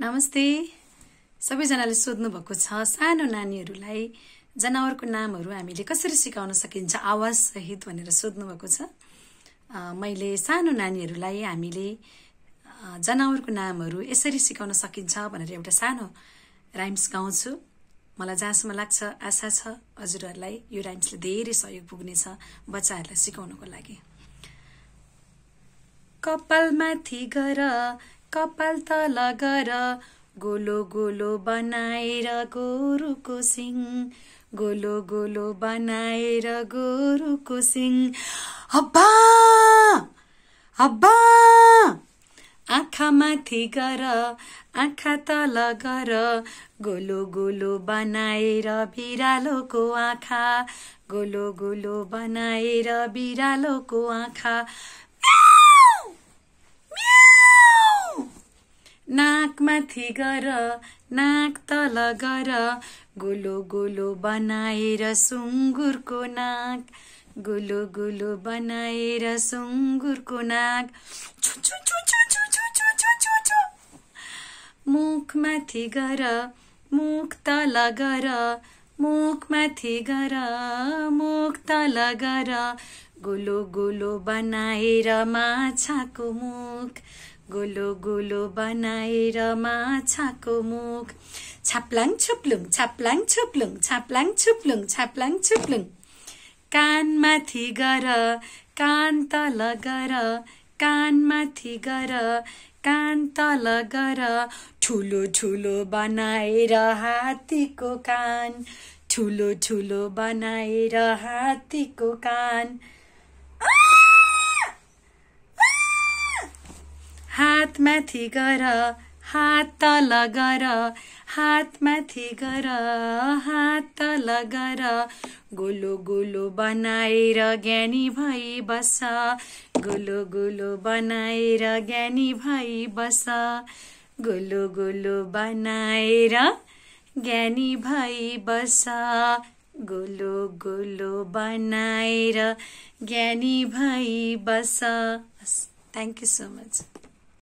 नमस्ते सबैजनाले सोध्नुभएको छ सानो नानीहरूलाई जनावरको नामहरू हामीले कसरी सिकाउन सकिन्छ आवाजसहित भनेर सोध्नुभएको छ मैले सानो नानीहरूलाई हामीले जनावरको नामहरू यसरी सिकाउन सकिन्छ भनेर एउटा सानो राइम्स गाउँछु मलाई जहाँसम्म लाग्छ आशा छ हजुरहरूलाई यो राइम्सले धेरै सहयोग पुग्नेछ बच्चाहरूलाई सिकाउनुको लागि कपालमाथि गर कपाल त गर गोलो गोलो बनाएर गोरुको सिङ गोलो गोलो बनाएर गोरुको सिङ हब्बा हब्बा आँखा माथि गर आँखा तल गर गोलो गोलो बनाएर बिरालोको आँखा गोलो गोलो बनाएर बिरालोको आँखा नाक माथि गर नाक तल गर गोलो गोलो बनाएर सुँगुरको नाक गोलो गुलो बनाएर सुँगुरको नाक मुख माथि गर मुख तल गर मुख माथि गर मुख तल गर गोलो गोलो बनाएर माछाको मुख गोलो गोलो बनाएर माछाको मुख छाप्लाङ छुप्लुङ छाप्लाङ छुप्लुङ छाप्लाङ छुप्लुङ छाप्लाङ छुप्लुङ कानमाथि गर कान तल गर कानमाथि गर कान तल गर ठुलो ठुलो बनाएर हात्तीको कान ठुलो ठुलो बनाएर हात्तीको कान हात माथि गर हात तल गर हात माथि गर हात तल गर गोलो गोलो बनाएर ज्ञानी भई बस गोलो गोलो बनाएर ज्ञानी भई बस गोलो गोलो बनाएर ज्ञानी भई बस गोलो गोलो बनाएर ज्ञानी भई बस थ्याङ्क यू सो मच